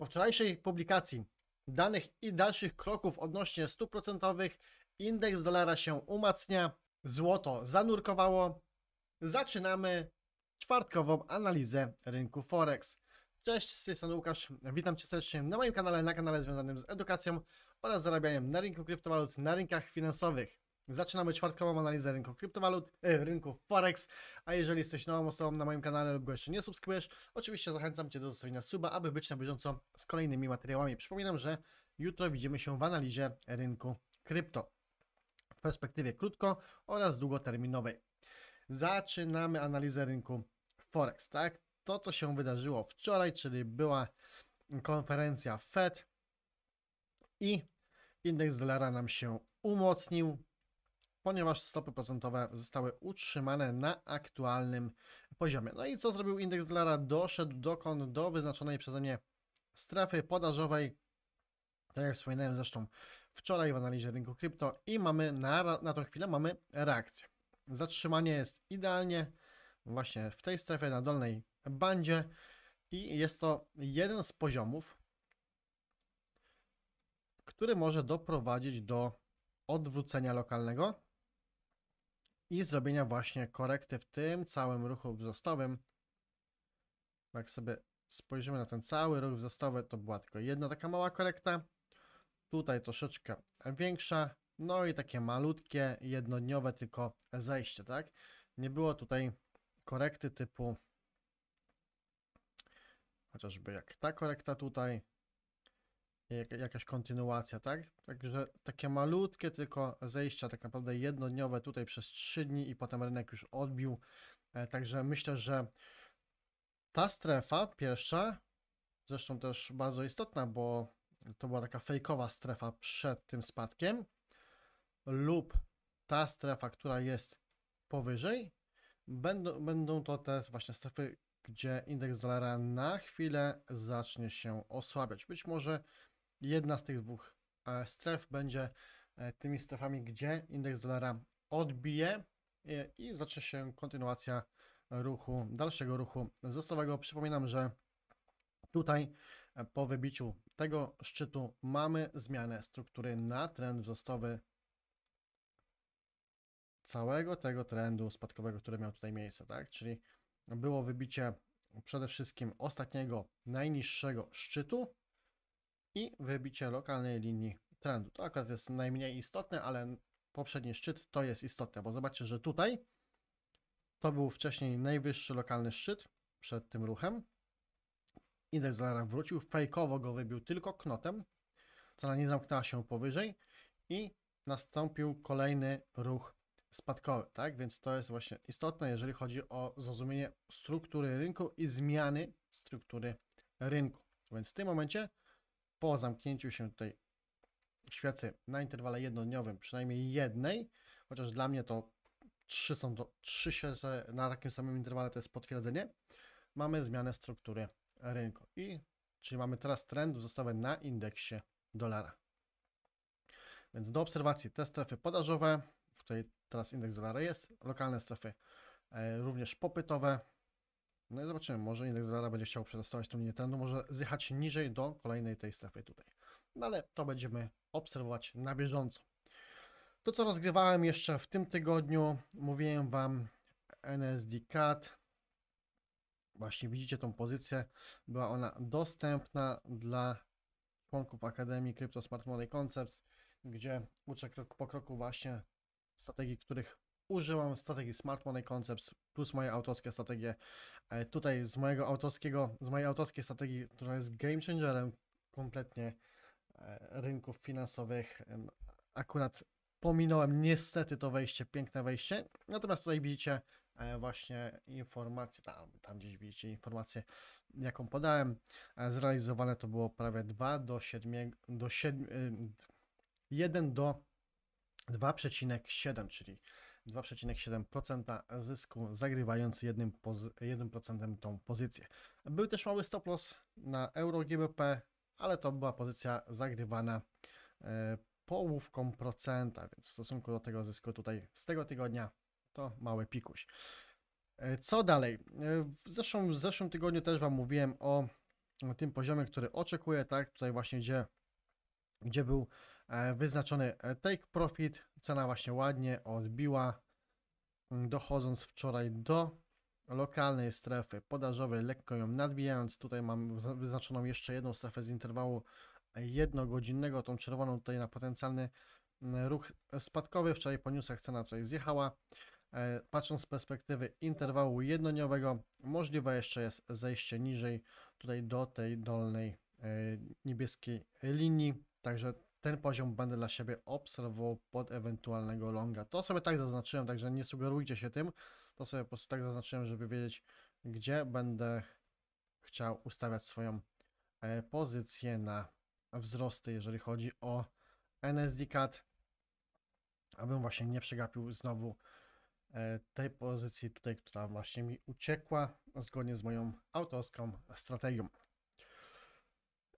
Po wczorajszej publikacji danych i dalszych kroków odnośnie stóp procentowych indeks dolara się umacnia, złoto zanurkowało. Zaczynamy czwartkową analizę rynku Forex. Cześć, z tej strony Łukasz, witam Cię serdecznie na moim kanale, na kanale związanym z edukacją oraz zarabianiem na rynku kryptowalut, na rynkach finansowych. Zaczynamy czwartkową analizę rynku kryptowalut, e, rynku Forex, a jeżeli jesteś nową osobą na moim kanale lub go jeszcze nie subskrybujesz, oczywiście zachęcam Cię do zostawienia suba, aby być na bieżąco z kolejnymi materiałami. Przypominam, że jutro widzimy się w analizie rynku krypto w perspektywie krótko oraz długoterminowej. Zaczynamy analizę rynku Forex, tak? To, co się wydarzyło wczoraj, czyli była konferencja Fed i indeks dolara nam się umocnił, ponieważ stopy procentowe zostały utrzymane na aktualnym poziomie. No i co zrobił indeks dolara? Doszedł dokąd do wyznaczonej przeze mnie strefy podażowej. Tak jak wspominałem zresztą wczoraj w analizie rynku krypto i mamy na, na tą chwilę mamy reakcję. Zatrzymanie jest idealnie właśnie w tej strefie na dolnej bandzie i jest to jeden z poziomów, który może doprowadzić do odwrócenia lokalnego i zrobienia właśnie korekty w tym całym ruchu wzrostowym. Jak sobie spojrzymy na ten cały ruch wzrostowy, to była tylko jedna taka mała korekta. Tutaj troszeczkę większa, no i takie malutkie, jednodniowe tylko zejście, tak? Nie było tutaj korekty typu chociażby jak ta korekta tutaj, jakaś kontynuacja, tak? Także takie malutkie tylko zejścia, tak naprawdę jednodniowe tutaj przez 3 dni i potem rynek już odbił. E, także myślę, że ta strefa pierwsza, zresztą też bardzo istotna, bo to była taka fejkowa strefa przed tym spadkiem, lub ta strefa, która jest powyżej, będą, będą to te właśnie strefy, gdzie indeks dolara na chwilę zacznie się osłabiać. Być może jedna z tych dwóch e, stref będzie e, tymi strefami, gdzie indeks dolara odbije e, i zacznie się kontynuacja ruchu, dalszego ruchu wzrostowego. Przypominam, że tutaj po wybiciu tego szczytu mamy zmianę struktury na trend wzrostowy całego tego trendu spadkowego, który miał tutaj miejsce, tak? Czyli było wybicie przede wszystkim ostatniego, najniższego szczytu, i wybicie lokalnej linii trendu. To akurat jest najmniej istotne, ale poprzedni szczyt to jest istotne, bo zobaczcie, że tutaj to był wcześniej najwyższy lokalny szczyt przed tym ruchem. Indeks dolara wrócił, fejkowo go wybił tylko knotem, cena nie zamknęła się powyżej i nastąpił kolejny ruch spadkowy, tak? Więc to jest właśnie istotne, jeżeli chodzi o zrozumienie struktury rynku i zmiany struktury rynku. Więc w tym momencie po zamknięciu się tej świecy na interwale jednodniowym, przynajmniej jednej, chociaż dla mnie to trzy są to trzy świece na takim samym interwale to jest potwierdzenie, mamy zmianę struktury rynku. I czyli mamy teraz trend zostawę na indeksie dolara. Więc do obserwacji te strefy podażowe, w której teraz indeks dolara jest, lokalne strefy e, również popytowe, no i zobaczymy, może indeks dolara będzie chciał przedostawać tą linię trendu, może zjechać niżej do kolejnej tej strefy tutaj. No ale to będziemy obserwować na bieżąco. To co rozgrywałem jeszcze w tym tygodniu, mówiłem Wam NSD CAD. Właśnie widzicie tą pozycję, była ona dostępna dla członków Akademii Crypto Smart Money Concepts, gdzie uczę krok po kroku właśnie strategii, których użyłam strategii Smart Money Concepts plus moje autorskie strategie. E, tutaj z mojego autorskiego, z mojej autorskiej strategii, która jest game changerem kompletnie e, rynków finansowych, akurat pominąłem niestety to wejście, piękne wejście. Natomiast tutaj widzicie e, właśnie informacje, tam, tam gdzieś widzicie informację, jaką podałem. Zrealizowane to było prawie 2 do 7, do 7 1 y, do 2,7, czyli 2,7% zysku, zagrywając 1%, 1 tą pozycję. Był też mały stop loss na euro GBP, ale to była pozycja zagrywana e, połówką procenta, więc w stosunku do tego zysku tutaj z tego tygodnia to mały pikuś. E, co dalej? E, w zeszłym, w zeszłym tygodniu też Wam mówiłem o tym poziomie, który oczekuję, tak? Tutaj właśnie, gdzie gdzie był e, wyznaczony e, take profit. Cena właśnie ładnie odbiła, mm, dochodząc wczoraj do lokalnej strefy podażowej, lekko ją nadbijając. Tutaj mam wyznaczoną jeszcze jedną strefę z interwału e, jednogodzinnego, tą czerwoną tutaj na potencjalny mm, ruch spadkowy. Wczoraj po newsach cena tutaj zjechała. Patrząc z perspektywy interwału jednodniowego, możliwe jeszcze jest zejście niżej tutaj do tej dolnej niebieskiej linii. Także ten poziom będę dla siebie obserwował pod ewentualnego longa. To sobie tak zaznaczyłem, także nie sugerujcie się tym. To sobie po prostu tak zaznaczyłem, żeby wiedzieć, gdzie będę chciał ustawiać swoją e, pozycję na wzrosty, jeżeli chodzi o NSD CAD, abym właśnie nie przegapił znowu e, tej pozycji tutaj, która właśnie mi uciekła zgodnie z moją autorską strategią.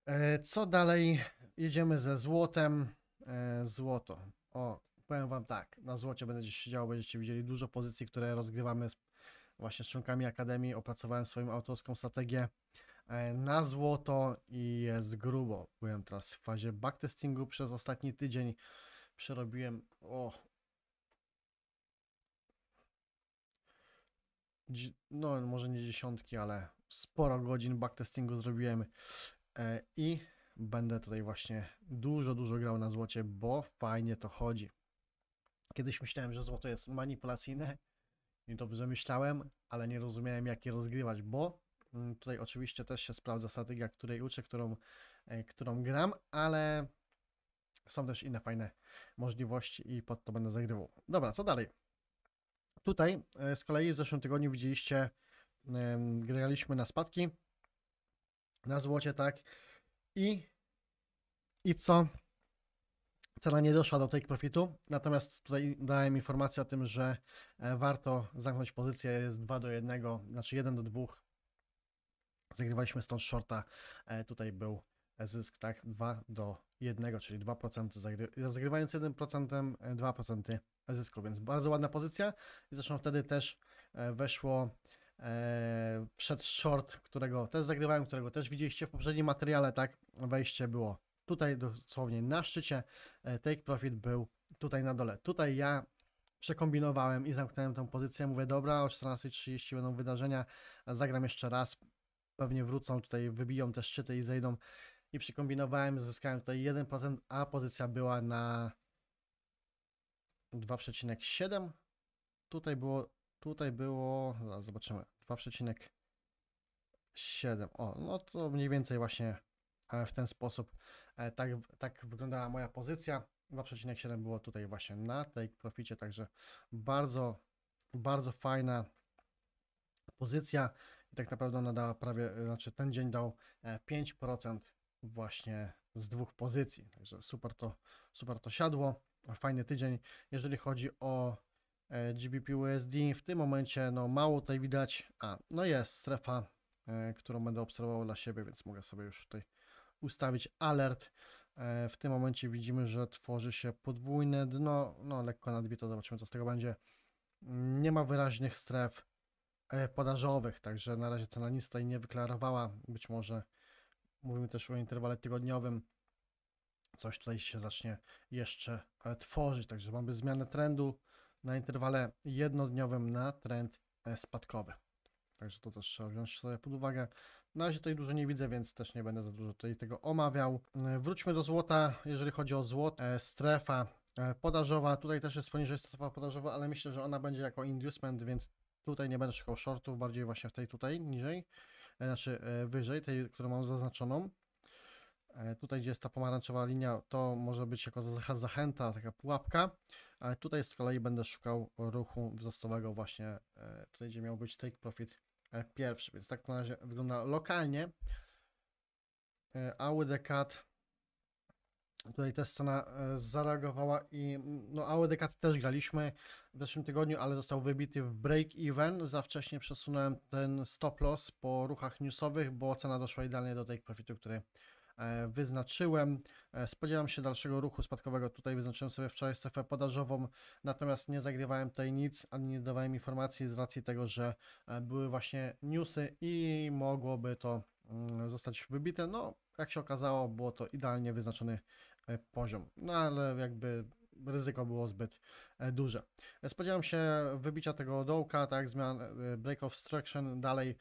E, co dalej? Jedziemy ze złotem. E, złoto. O, powiem Wam tak, na złocie będziecie siedziało, będziecie widzieli dużo pozycji, które rozgrywamy z, właśnie z członkami Akademii. Opracowałem swoją autorską strategię e, na złoto i jest grubo. Byłem teraz w fazie backtestingu przez ostatni tydzień. Przerobiłem, o, no może nie dziesiątki, ale sporo godzin backtestingu zrobiłem E, I będę tutaj właśnie dużo, dużo grał na złocie, bo fajnie to chodzi. Kiedyś myślałem, że złoto jest manipulacyjne i dobrze myślałem, ale nie rozumiałem jak je rozgrywać, bo mm, tutaj oczywiście też się sprawdza strategia, której uczę, którą, e, którą gram, ale są też inne fajne możliwości i pod to będę zagrywał. Dobra, co dalej? Tutaj e, z kolei w zeszłym tygodniu widzieliście, graliśmy na spadki, na złocie, tak? I, i co? Cena nie doszła do take profitu, natomiast tutaj dałem informację o tym, że e, warto zamknąć pozycję, jest 2 do 1, znaczy 1 do 2. Zagrywaliśmy stąd shorta, e, tutaj był zysk, tak, 2 do 1, czyli 2%, zagry zagrywając 1%, 2% e, zysku, więc bardzo ładna pozycja i zresztą wtedy też weszło przed e, short, którego też zagrywałem, którego też widzieliście w poprzednim materiale, tak, wejście było tutaj dosłownie na szczycie, e, take profit był tutaj na dole. Tutaj ja przekombinowałem i zamknąłem tą pozycję, mówię dobra, o 14.30 będą wydarzenia, zagram jeszcze raz, pewnie wrócą tutaj, wybiją te szczyty i zejdą i przekombinowałem, zyskałem tutaj 1%, a pozycja była na 2,7. Tutaj było Tutaj było, zobaczymy, 2,7. O, no to mniej więcej właśnie e, w ten sposób. E, tak, tak wyglądała moja pozycja. 2,7 było tutaj właśnie na tej proficie, także bardzo, bardzo fajna pozycja. I tak naprawdę ona dała prawie, znaczy ten dzień dał 5% e, właśnie z dwóch pozycji. Także super to, super to siadło. Fajny tydzień. Jeżeli chodzi o E, GBP USD. W tym momencie no mało tutaj widać. A, no jest strefa, e, którą będę obserwował dla siebie, więc mogę sobie już tutaj ustawić alert. E, w tym momencie widzimy, że tworzy się podwójne dno, no lekko nadbito, zobaczymy co z tego będzie. Nie ma wyraźnych stref podażowych, także na razie cena nic tutaj nie wyklarowała. Być może mówimy też o interwale tygodniowym. Coś tutaj się zacznie jeszcze tworzyć, także mamy zmianę trendu na interwale jednodniowym na trend e, spadkowy. Także to też trzeba wziąć sobie pod uwagę. Na razie tutaj dużo nie widzę, więc też nie będę za dużo tutaj tego omawiał. E, wróćmy do złota. Jeżeli chodzi o złoto, e, strefa podażowa. Tutaj też jest poniżej strefa podażowa, ale myślę, że ona będzie jako inducement, więc tutaj nie będę szukał shortów, bardziej właśnie w tej tutaj niżej, znaczy wyżej, tej, którą mam zaznaczoną. E, tutaj, gdzie jest ta pomarańczowa linia, to może być jako zachęta, taka pułapka. Ale tutaj z kolei będę szukał ruchu wzrostowego właśnie e, tutaj, gdzie miał być take profit e, pierwszy. Więc tak to na razie wygląda lokalnie. AUDCAT tutaj też scena zareagowała i no AUDCAT też graliśmy w zeszłym tygodniu, ale został wybity w break-even. Za wcześnie przesunąłem ten stop loss po ruchach newsowych, bo cena doszła idealnie do take profitu, który E, wyznaczyłem. E, spodziewam się dalszego ruchu spadkowego. Tutaj wyznaczyłem sobie wczoraj strefę podażową, natomiast nie zagrywałem tutaj nic, ani nie dawałem informacji z racji tego, że e, były właśnie newsy i mogłoby to mm, zostać wybite. No, jak się okazało, było to idealnie wyznaczony poziom. No ale jakby ryzyko było zbyt e, duże. E, spodziewam się wybicia tego dołka, tak, zmian e, break of structure, dalej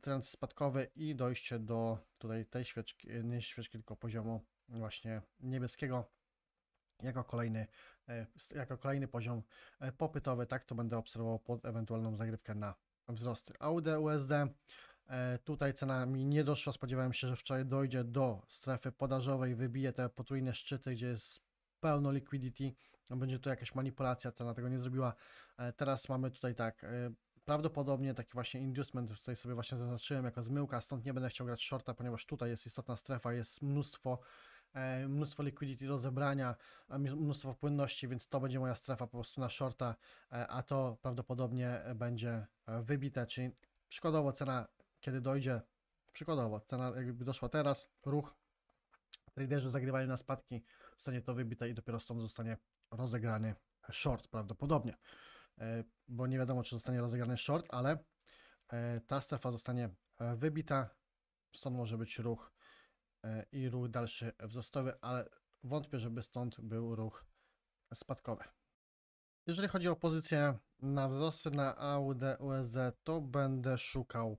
trend spadkowy i dojście do tutaj tej świeczki, nie świeczki, tylko poziomu właśnie niebieskiego, jako kolejny, jako kolejny poziom popytowy, tak to będę obserwował pod ewentualną zagrywkę na wzrosty. AUD USD tutaj cena mi nie doszła, spodziewałem się, że wczoraj dojdzie do strefy podażowej, wybije te potrójne szczyty, gdzie jest pełno liquidity, no będzie to jakaś manipulacja, cena tego nie zrobiła. E, teraz mamy tutaj tak, e, prawdopodobnie taki właśnie inducement, tutaj sobie właśnie zaznaczyłem jako zmyłka, stąd nie będę chciał grać shorta, ponieważ tutaj jest istotna strefa, jest mnóstwo e, mnóstwo liquidity do zebrania, mnóstwo płynności, więc to będzie moja strefa po prostu na shorta, a to prawdopodobnie będzie wybite, czyli przykładowo cena, kiedy dojdzie, przykładowo cena jakby doszła teraz, ruch Traderzy zagrywają na spadki, zostanie to wybite i dopiero stąd zostanie rozegrany short prawdopodobnie, e, bo nie wiadomo, czy zostanie rozegrany short, ale e, ta strefa zostanie e, wybita, stąd może być ruch i ruch dalszy wzrostowy, ale wątpię, żeby stąd był ruch spadkowy. Jeżeli chodzi o pozycję na wzrosty na AUD USD, to będę szukał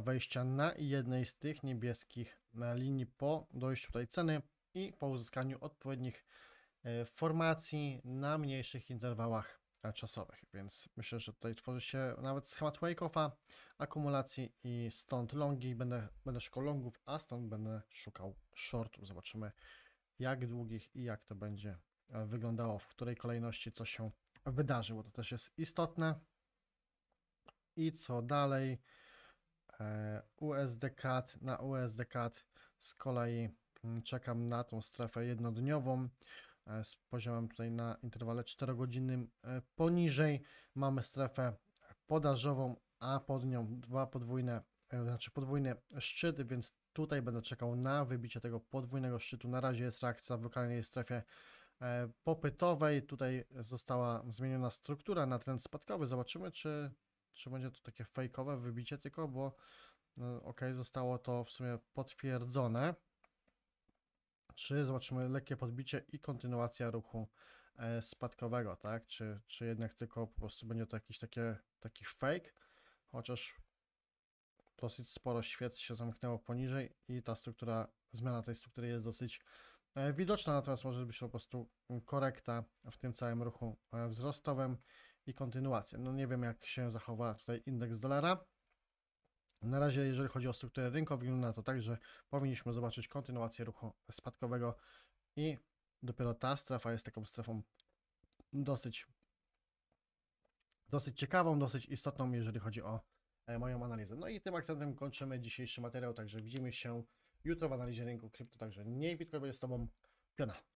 wejścia na jednej z tych niebieskich linii po dojściu tutaj ceny i po uzyskaniu odpowiednich e, formacji na mniejszych interwałach e, czasowych. Więc myślę, że tutaj tworzy się nawet schemat wake-offa, akumulacji i stąd longi. Będę, będę szukał longów, a stąd będę szukał shortów. Zobaczymy jak długich i jak to będzie e, wyglądało, w której kolejności co się wydarzy, bo to też jest istotne. I co dalej? E, USDCAT. Na USDCAT z kolei mm, czekam na tą strefę jednodniową e, z poziomem tutaj na interwale 4-godzinnym e, poniżej. Mamy strefę podażową, a pod nią dwa podwójne, znaczy podwójne szczyty, więc tutaj będę czekał na wybicie tego podwójnego szczytu. Na razie jest reakcja w lokalnej strefie popytowej. Tutaj została zmieniona struktura na trend spadkowy. Zobaczymy, czy czy będzie to takie fejkowe wybicie tylko, bo no, ok, zostało to w sumie potwierdzone. Czy zobaczymy lekkie podbicie i kontynuacja ruchu e, spadkowego, tak? Czy, czy jednak tylko po prostu będzie to jakiś takie, taki fake, chociaż dosyć sporo świec się zamknęło poniżej i ta struktura, zmiana tej struktury jest dosyć e, widoczna, natomiast może być po prostu korekta w tym całym ruchu e, wzrostowym i kontynuację. No nie wiem, jak się zachowa tutaj indeks dolara. Na razie, jeżeli chodzi o strukturę rynku, wygląda to tak, że powinniśmy zobaczyć kontynuację ruchu spadkowego i dopiero ta strefa jest taką strefą dosyć, dosyć ciekawą, dosyć istotną, jeżeli chodzi o e, moją analizę. No i tym akcentem kończymy dzisiejszy materiał, także widzimy się jutro w analizie rynku krypto, także nie Bitcoin jest z Tobą piona.